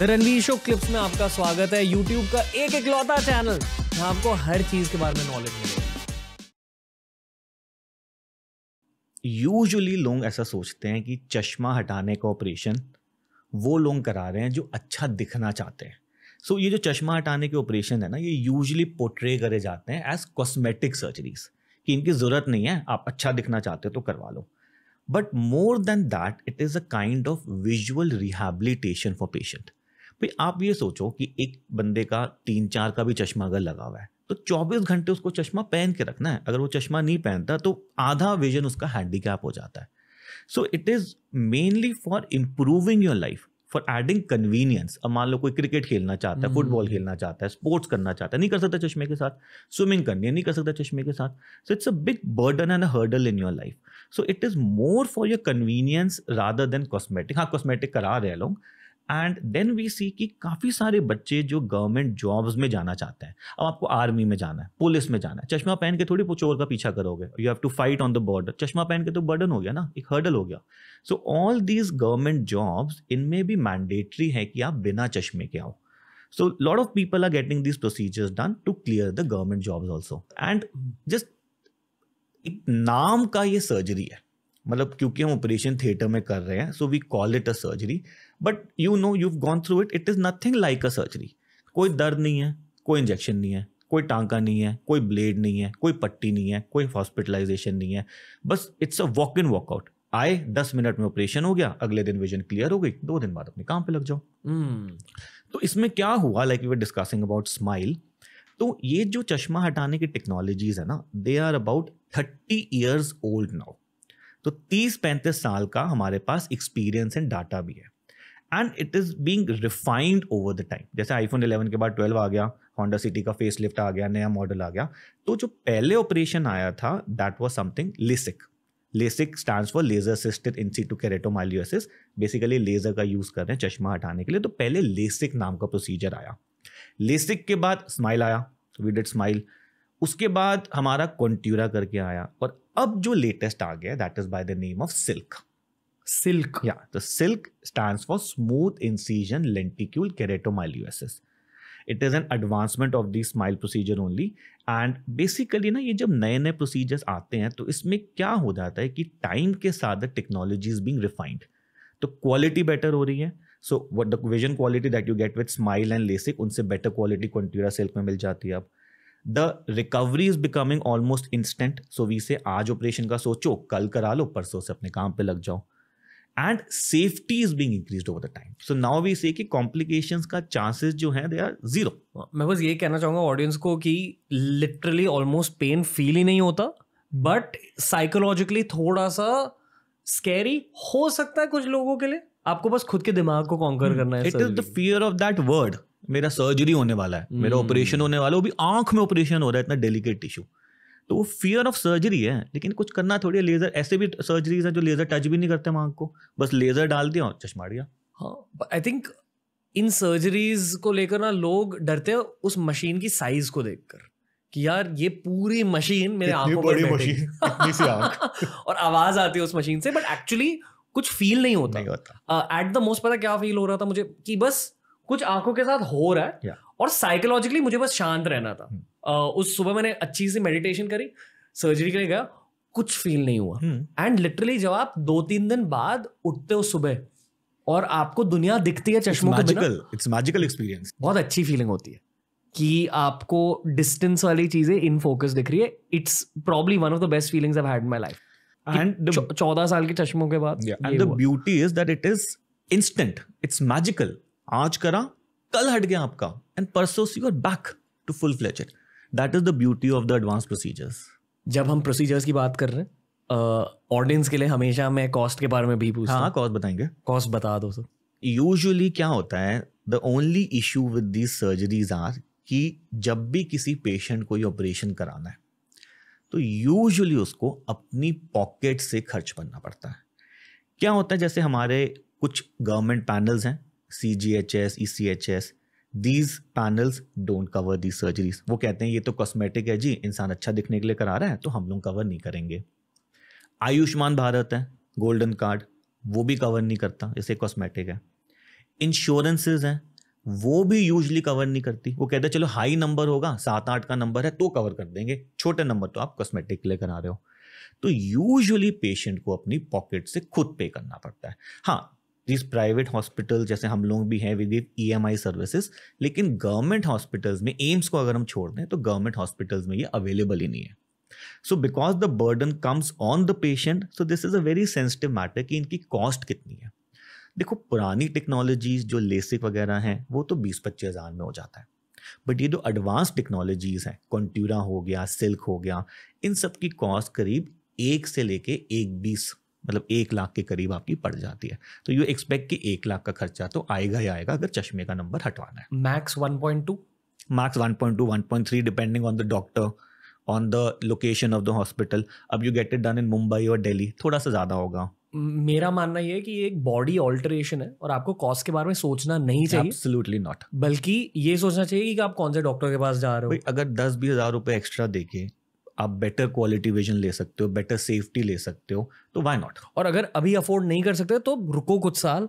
Ranveer show clips में आपका स्वागत है यूट्यूब का एक एक लौता चैनल जहां आपको हर चीज के बारे में नॉलेज मिलेगी यूजुअली लोग ऐसा सोचते हैं कि चश्मा हटाने का ऑपरेशन वो लोग करा रहे हैं जो अच्छा दिखना चाहते हैं सो so, ये जो चश्मा हटाने के ऑपरेशन है ना ये यूजली पोर्ट्रे करे जाते हैं एज कॉस्मेटिक सर्जरीज कि इनकी ज़रूरत नहीं है आप अच्छा दिखना चाहते हो तो करवा लो but more than that it is a kind of visual rehabilitation for patient भाई आप ये सोचो कि एक बंदे का तीन चार का भी चश्मा अगर लगा हुआ है तो 24 घंटे उसको चश्मा पहन के रखना है अगर वो चश्मा नहीं पहनता तो आधा विजन उसका हैंडीकैप हो जाता है so it is mainly for improving your life for adding convenience अब मान लो कोई क्रिकेट खेलना चाहता है फुटबॉल हम्म। खेलना चाहता है स्पोर्ट्स करना चाहता है नहीं कर सकता चश्मे के साथ स्विमिंग करनी है नहीं कर सकता चश्मे के साथ so it's a big burden and a hurdle in your life so it is more for your convenience rather than cosmetic हाँ कॉस्मेटिक करा रहे लोग एंड देन वी सी कि काफ़ी सारे बच्चे जो गवर्नमेंट जॉब्स में जाना चाहते हैं अब आपको आर्मी में जाना है पुलिस में जाना है चश्मा पहन के थोड़ी चोर का पीछा करोगे you have to fight on the border चश्मा पहन के तो बर्डन हो गया ना एक हर्डल हो गया so all these government jobs इनमें भी मैंडेटरी है कि आप बिना चश्मे के आओ so lot of people are getting this procedures done to clear the government jobs also and just नाम का ये सर्जरी है मतलब क्योंकि हम ऑपरेशन थिएटर में कर रहे हैं so we call it a surgery but you know you gone through it it is nothing like a surgery कोई दर्द नहीं है कोई इंजेक्शन नहीं है कोई टांका नहीं है कोई ब्लेड नहीं है कोई पट्टी नहीं है कोई हॉस्पिटलाइजेशन नहीं है बस it's a walk in walkout आए दस मिनट में ऑपरेशन हो गया अगले दिन विजन क्लियर हो गई दो दिन बाद अपने काम पे लग जाओ hmm. तो इसमें क्या हुआ like we discussing about SMILE तो ये जो चश्मा हटाने की टेक्नोलॉजीज है ना they are about thirty years old now तो तीस पैंतीस साल का हमारे पास एक्सपीरियंस एंड डाटा भी है and it is being refined over the time जैसे आईफोन इलेवन के बाद ट्वेल्व आ गया होंडा सिटी का फेस लिफ्ट आ गया नया मॉडल आ गया तो जो पहले ऑपरेशन आया था that was something LASIK LASIK stand for laser assisted in situ keratomileusis basically laser का यूज़ कर रहे हैं चश्मा हटाने के लिए तो पहले लेसिक नाम का प्रोसीजर आया लेसिक के बाद स्माइल आया वी डिड स्माइल उसके बाद हमारा कॉन्ट्यूरा करके आया और अब जो लेटेस्ट आ गया that is by the name of SILK SILK या तो SILK stand for smooth incision lenticule keratomileusis it is an advancement of the SMILE procedure only and basically ना ये जब नए नए प्रोसीजर्स आते हैं तो इसमें क्या हो जाता है कि टाइम के साथ the technology is being refined तो क्वालिटी बेटर हो रही है so what the vision quality that you get with SMILE and LASIK उनसे बेटर क्वालिटी कंट्यूरा सिल्क में मिल जाती है अब the recovery is becoming almost instant so we say आज ऑपरेशन का सोचो कल करा लो परसों से अपने काम पे लग जाओ and safety is being increase over the time so now we say कि का चांसेस जो है दे आर जीरो मैं बस ये कहना चाहूंगा ऑडियंस को कि लिटरली ऑलमोस्ट पेन फील ही नहीं होता बट साइकोलॉजिकली थोड़ा सा स्कैरी हो सकता है कुछ लोगों के लिए आपको बस खुद के दिमाग को कॉन्कर hmm. करना है it is the fear of that word मेरा सर्जरी होने वाला है मेरा ऑपरेशन हम्म। होने वाला है वो भी आंख में ऑपरेशन हो रहा है इतना डेलिकेट टिश्यू तो वो फियर ऑफ सर्जरी है लेकिन कुछ करना थोड़ी लेजर ऐसे भी सर्जरीज है जो लेजर टच भी नहीं करते आंख को बस लेजर डाल दिया चश्मा दिया हाँ आई थिंक इन सर्जरीज को लेकर ना लोग डरते हैं उस मशीन की साइज को देखकर कि यार ये पूरी मशीन मेरे आंखों पर मशीन और आवाज आती है उस मशीन से बट एक्चुअली कुछ फील नहीं होता एट द मोस्ट पता क्या फील हो रहा था मुझे कि बस कुछ आंखों के साथ हो रहा है और साइकोलॉजिकली मुझे बस शांत रहना था hmm. उस सुबह मैंने अच्छी सी मेडिटेशन करी सर्जरी के लिए गया कुछ फील नहीं हुआ एंड hmm. लिटरली जब आप दो तीन दिन बाद उठते हो सुबह और आपको दुनिया दिखती है चश्मों के बिना इट्स मैजिकल एक्सपीरियंस बहुत अच्छी फीलिंग होती है कि आपको डिस्टेंस वाली चीजें इन फोकस दिख रही है it's probably one of the best feelings I had my life and चौदह साल के चश्मों के बाद and the beauty is that it is instant it's magical आज करा कल हट गया आपका एंड परसों see you're back to full fledge it that is the beauty of the advance procedures जब हम प्रोसीजर्स की बात कर रहे हैं ऑडियंस uh, के लिए हमेशा मैं कॉस्ट के बारे में भी पूछता हाँ कॉस्ट बताएंगे कॉस्ट बता दो सर यूजुअली क्या होता है the only issue with these surgeries are कि जब भी किसी पेशेंट को ये ऑपरेशन कराना है तो यूजुअली उसको अपनी पॉकेट से खर्च करना पड़ता है क्या होता है जैसे हमारे कुछ गवर्नमेंट पैनल्स हैं CGHS, ECHS, these panels don't cover the surgeries वो कहते हैं ये तो कॉस्मेटिक है जी इंसान अच्छा दिखने के लिए करा रहा है तो हम लोग कवर नहीं करेंगे आयुष्मान भारत है गोल्डन कार्ड वो भी कवर नहीं करता जैसे कॉस्मेटिक है इंश्योरेंसेज हैं वो भी यूजली कवर नहीं करती वो कहते हैं चलो हाई नंबर होगा सात आठ का नंबर है तो कवर कर देंगे छोटे नंबर तो आप कॉस्मेटिक के लिए करा रहे हो तो यूजुअली पेशेंट को अपनी पॉकेट से खुद पे करना पड़ता है हाँ प्लीज़ प्राइवेट हॉस्पिटल जैसे हम लोग भी हैं with E M I services लेकिन गवर्नमेंट हॉस्पिटल्स में एम्स को अगर हम छोड़ दें तो गवर्नमेंट हॉस्पिटल्स में ये अवेलेबल ही नहीं है so because the burden comes on the patient so this is a very sensitive matter कि इनकी कॉस्ट कितनी है देखो पुरानी टेक्नोलॉजीज जो लेसिक वगैरह हैं वो तो बीस पच्चीस हज़ार में हो जाता है बट ये जो एडवांस टेक्नोलॉजीज़ हैं कॉन्ट्यूरा हो गया सिल्क हो गया इन सब की कॉस्ट करीब एक से लेके एक बीस मतलब एक लाख के करीब आपकी पड़ जाती है तो यू एक्सपेक्ट कि एक लाख का खर्चा तो आएगा ही आएगा अगर चश्मे का नंबर हटवाना है max one point two one point three depending on the doctor on the location of the hospital अब you get it done in Mumbai और डेली थोड़ा सा ज़्यादा होगा मेरा मानना यह है कि ये एक बॉडी ऑल्टरेशन है और आपको कॉस्ट के बारे में सोचना नहीं चाहिए एब्सोल्युटली नॉट बल्कि ये सोचना चाहिए कि आप कौन से डॉक्टर के पास जा रहे हो अगर दस बीस हज़ार रुपए एक्स्ट्रा देके आप बेटर क्वालिटी विजन ले सकते हो बेटर सेफ्टी ले सकते हो तो वाई नॉट और अगर अभी अफोर्ड नहीं कर सकते तो रुको कुछ साल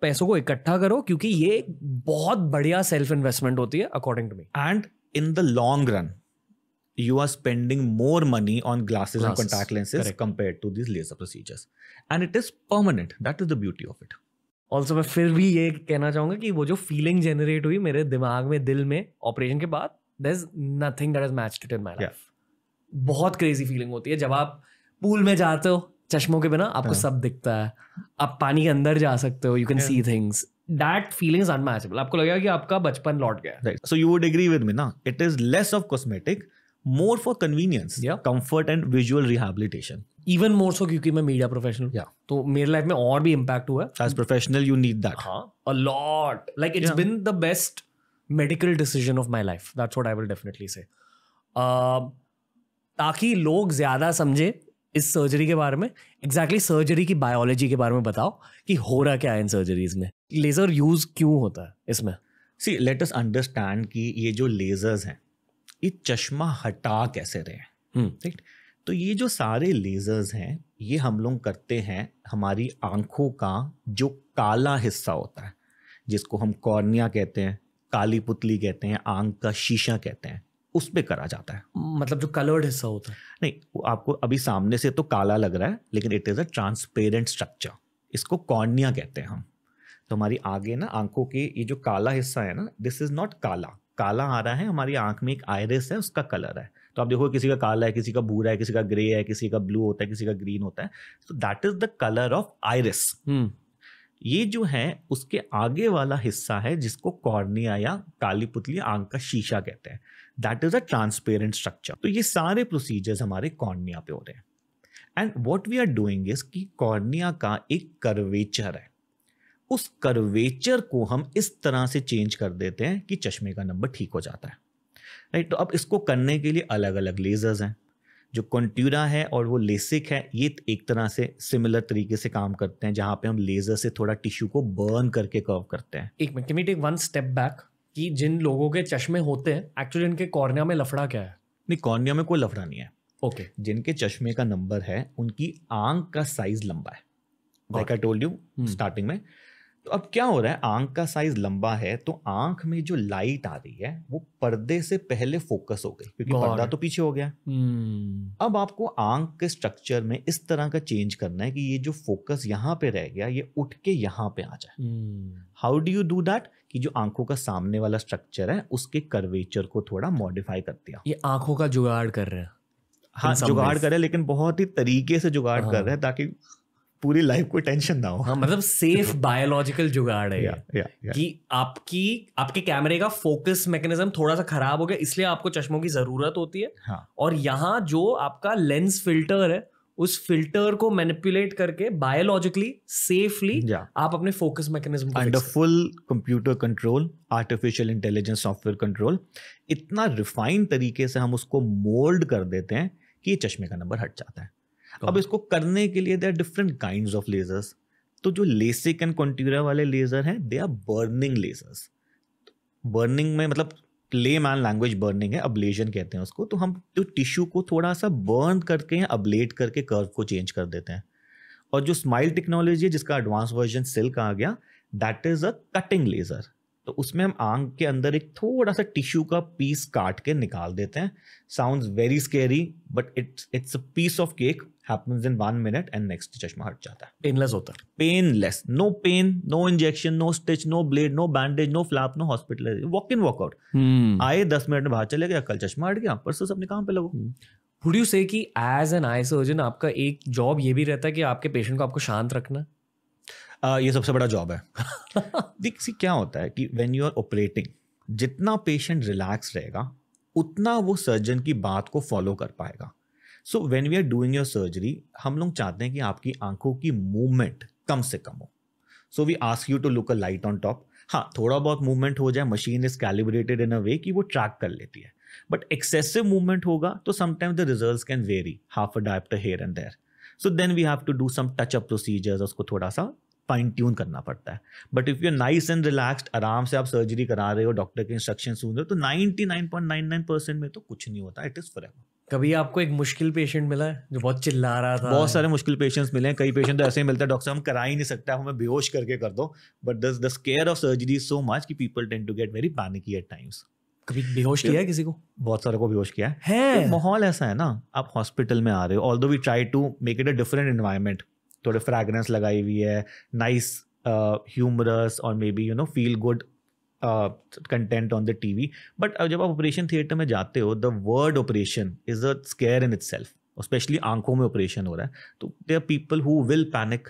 पैसों को इकट्ठा करो क्योंकि ये बहुत बढ़िया सेल्फ इन्वेस्टमेंट होती है according to me and in the long run you are spending more money on glasses and contact lenses lenses to this to procedures and it is permanent that is the beauty of it also मैं फिर भी ये कहना चाहूंगा कि वो जो feeling generate हुई मेरे दिमाग में दिल में ऑपरेशन के बाद there is nothing that is match to in my life बहुत क्रेजी फीलिंग होती है जब आप पूल में जाते हो चश्मों के बिना आपको हाँ। सब दिखता है आप पानी के अंदर जा सकते हो you can see things that feelings unmatchable आपको लगेगा कि आपका बचपन लौट गया so you would agree with me ना it is less of cosmetic more for convenience comfort and visual rehabilitation even more so क्योंकि मैं मीडिया प्रोफेशनल yeah. तो मेरे लाइफ में और भी इम्पैक्ट हुआ है as professional you need that हाँ a lot like it's been the best medical decision of my life that's what I will definitely say ताकि लोग ज़्यादा समझे इस सर्जरी के बारे में एग्जैक्टली exactly सर्जरी की बायोलॉजी के बारे में बताओ कि हो रहा क्या है इन सर्जरीज में लेज़र यूज़ क्यों होता है इसमें सी लेट अस अंडरस्टैंड कि ये जो लेज़र्स हैं ये चश्मा हटा कैसे रहे हैं हम्म। तो ये जो सारे लेज़र्स हैं ये हम लोग करते हैं हमारी आंखों का जो काला हिस्सा होता है जिसको हम कॉर्निया कहते हैं काली पुतली कहते हैं आंख का शीशा कहते हैं पर करा जाता है मतलब जो कलर्ड हिस्सा होता है नहीं वो आपको अभी सामने से तो काला लग रहा है लेकिन it is a transparent structure इसको कॉर्निया कहते हैं हम तो हमारी आगे ना आंखों के ये जो काला हिस्सा है ना दिस इज़ नॉट काला काला आ रहा है हमारी आंख में एक आयरिस है उसका कलर है तो आप देखो किसी का काला है किसी का भूरा है किसी का ग्रे है किसी का ब्लू होता है किसी का ग्रीन होता है तो that is the colour of iris ये जो है उसके आगे वाला हिस्सा है जिसको कॉर्निया या काली पुतली आंख का शीशा कहते हैं that is a transparent structure तो ये सारे प्रोसीजर्स हमारे कॉर्निया पे हो रहे हैं and what we are doing is कि कॉर्निया का एक कर्वेचर है उस कर्वेचर को हम इस तरह से चेंज कर देते हैं कि चश्मे का नंबर ठीक हो जाता है राइट तो अब इसको करने के लिए अलग अलग लेजर्स हैं जो कंट्यूरा है और वो लेसिक है ये एक तरह से सिमिलर तरीके से काम करते हैं जहाँ पे हम लेज़र से थोड़ा टिश्यू को बर्न करके कर्व करते हैं एक minute take one step back कि जिन लोगों के चश्मे होते हैं एक्चुअली इनके कॉर्निया में लफड़ा क्या है नहीं कॉर्निया में कोई लफड़ा नहीं है ओके okay. जिनके चश्मे का नंबर है उनकी आंख का साइज लंबा है like I told you starting में तो अब क्या हो रहा है आंख का साइज लंबा है तो आंख में जो लाइट आ रही है वो पर्दे से पहले फोकस हो गई क्योंकि पर्दा तो पीछे हो गया हम्म। अब आपको आंख के स्ट्रक्चर में इस तरह का चेंज करना है कि ये जो फोकस यहाँ पे रह गया ये उठ के यहाँ पे आ जाए how do you do that कि जो आंखों का सामने वाला स्ट्रक्चर है उसके कर्वेचर को थोड़ा मॉडिफाई कर दिया ये आंखों का जुगाड़ कर रहे हैं हाँ जुगाड़ कर रहे हैं लेकिन बहुत ही तरीके से जुगाड़ कर हाँ। रहे हैं ताकि पूरी लाइफ को टेंशन ना हो हाँ मतलब सेफ बायोलॉजिकल जुगाड़ है या, या, या, कि आपकी आपके कैमरे का फोकस मैकेनिज्म थोड़ा सा खराब हो गया इसलिए आपको चश्मों की जरूरत होती है हाँ. और यहाँ जो आपका लेंस फिल्टर है उस फिल्टर को मैनिपुलेट करके बायोलॉजिकली सेफली आप अपने focus mechanism under full computer control artificial intelligence software control इतना रिफाइन तरीके से हम उसको मोल्ड कर देते हैं कि ये चश्मे का नंबर हट जाता है अब इसको करने के लिए there different kind of lasers तो जो लेसिक एंड कंट्यूरा वाले लेजर हैं they are burning lasers burning में मतलब ले मैन लैंग्वेज बर्निंग है अबलेजन कहते हैं उसको तो हम जो टिश्यू को थोड़ा सा बर्न करके या अबलेट करके कर्व को चेंज कर देते हैं और जो स्माइल टेक्नोलॉजी है जिसका एडवांस वर्जन सिल्क आ गया that is a cutting laser तो उसमें हम आंख के अंदर एक थोड़ा सा टिश्यू का पीस काट के निकाल देते हैं sound very scary but it's it's a piece of cake happens in one minute and next चश्मा हट जाता है पेनलेस होता है painless no pain no injection no stitch no blade no bandage no flap no hospital walk in walkout आए दस minute में बाहर चले गया कल चश्मा हट गया परसों से अपने काम पे लगो वुड यू से कि एज एन आई सर्जन आपका एक जॉब ये भी रहता है कि आपके पेशेंट को आपको शांत रखना uh, ये सबसे बड़ा जॉब है देख सी क्या होता है कि व्हेन यू आर ऑपरेटिंग जितना पेशेंट रिलैक्स रहेगा उतना वो सर्जन की बात को फॉलो कर पाएगा so when we are doing your surgery हम लोग चाहते हैं कि आपकी आंखों की मूवमेंट कम से कम हो so we ask you to look a light on top हाँ थोड़ा बहुत मूवमेंट हो जाए machine is calibrated in a way कि वो ट्रैक कर लेती है बट एक्सेसिव मूवमेंट होगा तो sometimes the result can vary half a diopter here and there so then we have to do some touch up procedures उसको थोड़ा सा फाइन ट्यून करना पड़ता है but if you nice and relaxed आराम से आप सर्जरी करा रहे हो डॉक्टर के इंस्ट्रक्शन सुन रहे हो तो ninety nine point nine nine percent में तो कुछ नहीं होता इट इज़ फॉर एवर कभी आपको एक मुश्किल पेशेंट मिला है जो बहुत चिल्ला रहा था बहुत सारे मुश्किल पेशेंट्स मिले हैं कई पेशेंट तो ऐसे ही मिलते हैं डॉक्टर हम करा ही नहीं सकते हमें बेहोश करके कर दो but this the care of surgery so much कि people tend to get very panicky at times कभी बेहोश किया है किसी को बहुत सारे को बेहोश किया है, है। तो माहौल ऐसा है ना आप हॉस्पिटल में आ रहे हो although we try to make it a different environment थोड़े फ्रेगरेंस लगाई हुई है नाइस ह्यूमरस uh, और maybe you know feel good content on the T V but जब आप ऑपरेशन थिएटर में जाते हो the word operation is a scare in itself specially आंखों में ऑपरेशन हो रहा है तो they are people who will panic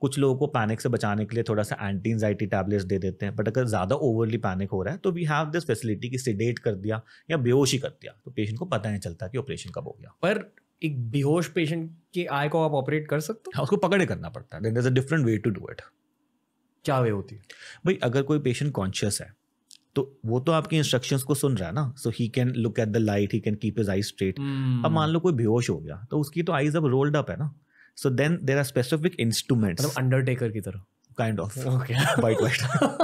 कुछ लोगों को पैनिक से बचाने के लिए थोड़ा सा एंटी एनजाइटी टैबलेट्स दे देते हैं बट अगर ज़्यादा ओवरली पैनिक हो रहा है तो वी हैव दिस फैसिलिटी कि सिडेट कर दिया या बेहोश ही कर दिया तो पेशेंट को पता नहीं चलता कि ऑपरेशन कब हो गया पर एक बेहोश पेशेंट के आई को आप ऑपरेट कर सकते हो हाँ, उसको पकड़े करना पड़ता है then is a different way to do it क्या वे होती है भाई अगर कोई पेशेंट कॉन्शियस है तो वो तो आपके इंस्ट्रक्शंस को सुन रहा है ना so he can look at the light he can keep his eye straight अब मान लो कोई बेहोश हो गया तो उसकी तो आईज अब रोल्ड अप है ना so then there are specific instrument मतलब अंडरटेकर की तरह kind of okay wait wait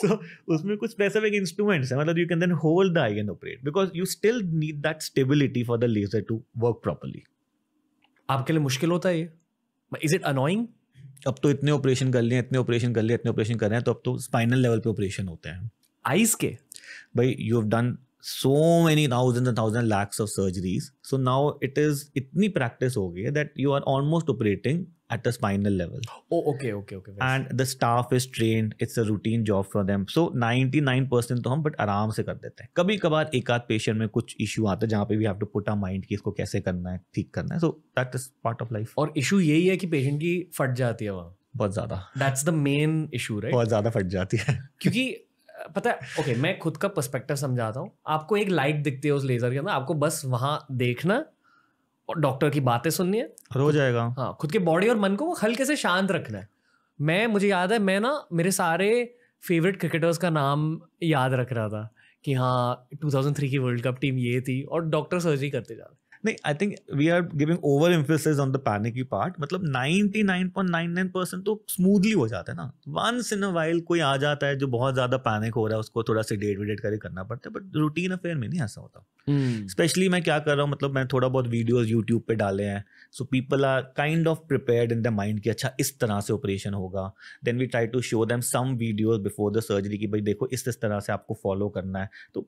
so उसमें कुछ स्पेसिफिक इंस्ट्रूमेंट्स है मतलब you can then hold the eye and operate because you still need that stability for the laser to work properly आपके लिए मुश्किल होता है ये इज इट अनोइंग अब तो इतने ऑपरेशन कर लिए इतने ऑपरेशन कर लिए इतने ऑपरेशन कर रहे हैं तो अब तो स्पाइनल लेवल पे ऑपरेशन होते हैं आइज के भाई you have done so many thousands and thousands lakhs of surgeries so now it is itni practice ho gayi that you are almost operating at the spinal level oh okay okay okay and the staff is trained it's a routine job for them so 99% तो हम but आराम से कर देते हैं कभी कभार एक आध पेशेंट में कुछ इशू आता है जहाँ पे we have to put our mind कि इसको कैसे करना है ठीक करना है so that is part of life और इशू यही है कि पेशेंट की फट जाती है वहाँ बहुत ज्यादा that's the main issue right बहुत ज्यादा फट जाती है क्योंकि पता है ओके okay, मैं खुद का पर्सपेक्टिव समझाता हूँ आपको एक लाइट दिखती है उस लेजर के अंदर आपको बस वहाँ देखना और डॉक्टर की बातें सुननी है हो जाएगा हाँ खुद के बॉडी और मन को हल्के से शांत रखना है मैं मुझे याद है मैं ना मेरे सारे फेवरेट क्रिकेटर्स का नाम याद रख रहा था कि हाँ 2003 की वर्ल्ड कप टीम ये थी और डॉक्टर सर्जरी करते जा रहे नहीं I think we are giving over emphasis on the panicky part मतलब 99.99 परसेंट तो स्मूथली हो जाता है ना वंस इन अ वाइल कोई आ जाता है जो बहुत ज्यादा पैनिक हो रहा है उसको थोड़ा सा डेट वेडेट करके करना पड़ता है बट रूटीन अफेयर में नहीं ऐसा होता स्पेशली hmm. मैं क्या कर रहा हूँ मतलब मैंने थोड़ा बहुत वीडियोज यूट्यूब पे डाले हैं so people are kind of prepare in the mind कि अच्छा इस तरह से ऑपरेशन होगा then we try to show them some videos before the surgery की भाई देखो इस इस तरह से आपको फॉलो करना है तो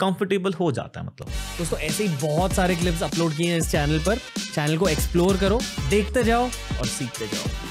कंफर्टेबल हो जाता है मतलब दोस्तों ऐसे ही बहुत सारे क्लिप्स अपलोड किए हैं इस चैनल पर चैनल को एक्सप्लोर करो देखते जाओ और सीखते जाओ